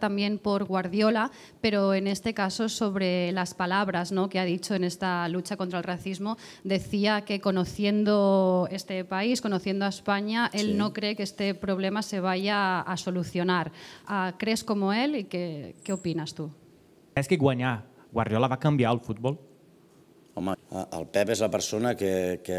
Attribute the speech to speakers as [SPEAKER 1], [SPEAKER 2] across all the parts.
[SPEAKER 1] también por Guardiola, pero en este caso sobre las palabras ¿no? que ha dicho en esta lucha contra el racismo, decía que conociendo este país, conociendo a España, él sí. no cree que este problema se vaya a solucionar. Ah, ¿Crees como él y qué, qué opines tú?
[SPEAKER 2] És que guanyar. Guardiola va canviar el futbol?
[SPEAKER 3] Home, el Pep és la persona que, que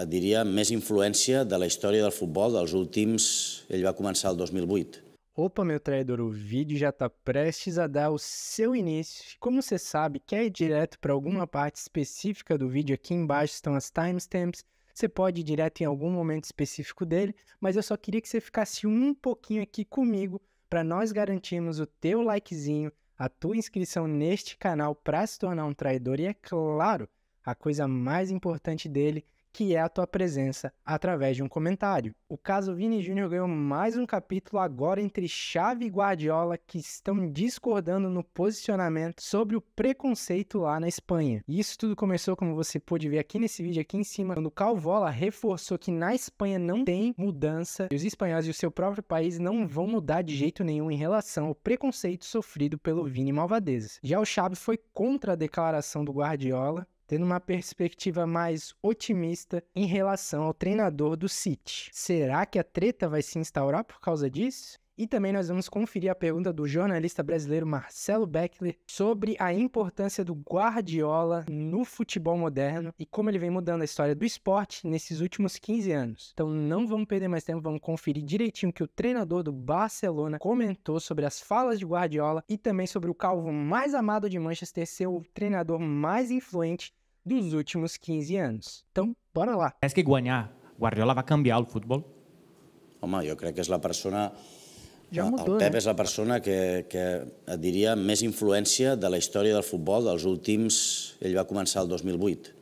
[SPEAKER 3] et diria més influència de la història del futbol dels últims... Ell va començar el 2008
[SPEAKER 2] Opa, meu traidor, o vídeo já está prestes a dar o seu início. Como você sabe, quer ir direto para alguma parte específica do vídeo, aqui embaixo estão as timestamps. Você pode ir direto em algum momento específico dele, mas eu só queria que você ficasse um pouquinho aqui comigo para nós garantirmos o teu likezinho, a tua inscrição neste canal para se tornar um traidor e, é claro, a coisa mais importante dele, que é a tua presença através de um comentário. O caso Vini Júnior ganhou mais um capítulo agora entre Chave e Guardiola que estão discordando no posicionamento sobre o preconceito lá na Espanha. E isso tudo começou, como você pôde ver aqui nesse vídeo aqui em cima, quando Calvola reforçou que na Espanha não tem mudança e os espanhóis e o seu próprio país não vão mudar de jeito nenhum em relação ao preconceito sofrido pelo Vini Malvadeza. Já o Chave foi contra a declaração do Guardiola tendo uma perspectiva mais otimista em relação ao treinador do City. Será que a treta vai se instaurar por causa disso? E também nós vamos conferir a pergunta do jornalista brasileiro Marcelo Beckler sobre a importância do Guardiola no futebol moderno e como ele vem mudando a história do esporte nesses últimos 15 anos. Então não vamos perder mais tempo, vamos conferir direitinho o que o treinador do Barcelona comentou sobre as falas de Guardiola e também sobre o calvo mais amado de Manchester ser o treinador mais influente dos últimos 15 anos. Então, bora lá. És que guanyar Guardiola va canviar el
[SPEAKER 3] futbol? Home, jo crec que és la persona...
[SPEAKER 2] Ja mudó, el Pep eh?
[SPEAKER 3] és la persona que, que et diria més influència de la història del futbol dels últims... Ell va començar el 2008,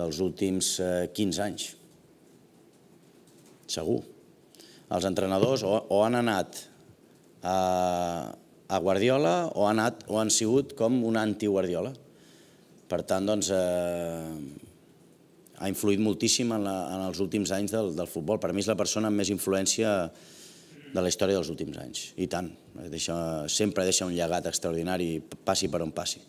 [SPEAKER 3] dels últims 15 eh, anys. Segur. Els entrenadors o, o han anat a, a Guardiola o han, anat, o han sigut com un anti-Guardiola. Per tant, doncs, eh, ha influït moltíssim en, la, en els últims anys del, del futbol. Per mi és la persona amb més influència de la història dels últims anys, i tant. Eh, deixa, sempre deixa un llegat extraordinari, passi per on passi.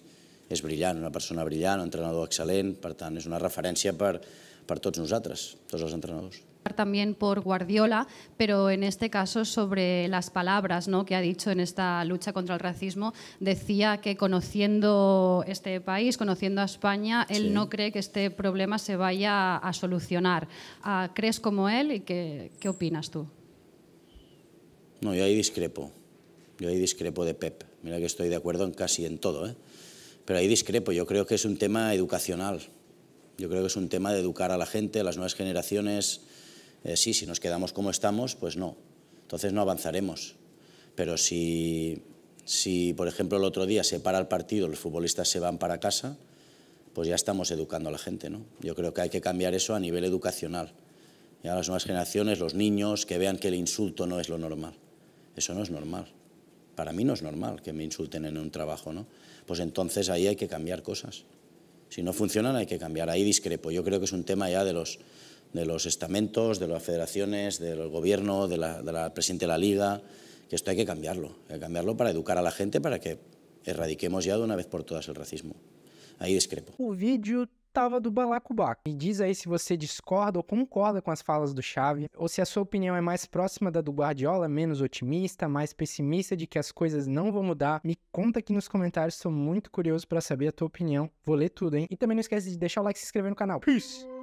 [SPEAKER 3] És brillant, una persona brillant, un entrenador excel·lent, per tant, és una referència per, per tots nosaltres, tots els entrenadors.
[SPEAKER 1] también por Guardiola, pero en este caso sobre las palabras ¿no? que ha dicho en esta lucha contra el racismo. Decía que conociendo este país, conociendo a España, él no cree que este problema se vaya a solucionar. Ah, ¿Crees como él y qué, opinas tú?
[SPEAKER 3] No, yo ahí discrepo. Yo ahí discrepo de Pep. Mira que estoy de acuerdo en casi en todo, ¿eh? pero ahí discrepo. Yo creo que es un tema educacional. Yo creo que es un tema de educar a la gente, a las nuevas generaciones, eh, sí, si nos quedamos como estamos, pues no, entonces no avanzaremos. Pero si, por ejemplo, el otro día se para el partido, los futbolistas se van para casa, pues ya estamos educando a la gente. ¿no? Yo creo que hay que cambiar eso a nivel educacional. Ya las nuevas generaciones, los niños, que vean que el insulto no es lo normal. Eso no es normal. Para mí no es normal que me insulten en un trabajo, ¿no? Pues entonces ahí hay que cambiar cosas. Si no funcionan hay que cambiar. Ahí discrepo. Yo creo que es un tema ya de los de los estamentos, de las federaciones, del gobierno, de la, de la presidente de la liga, que esto hay que cambiarlo, hay que cambiarlo para educar a la gente para que erradiquemos ya de una vez por todas el racismo. Aí discrepo.
[SPEAKER 2] O vídeo tava do Balacobaco. Me diz aí se você discorda ou concorda com as falas do Xavi, ou se a sua opinião é mais próxima da do Guardiola, menos otimista, mais pessimista de que as coisas não vão mudar. Me conta aqui nos comentários, sou muito curioso para saber a tua opinião. Vou ler tudo, hein? E também não esquece de deixar o like e se inscrever no canal. Peace!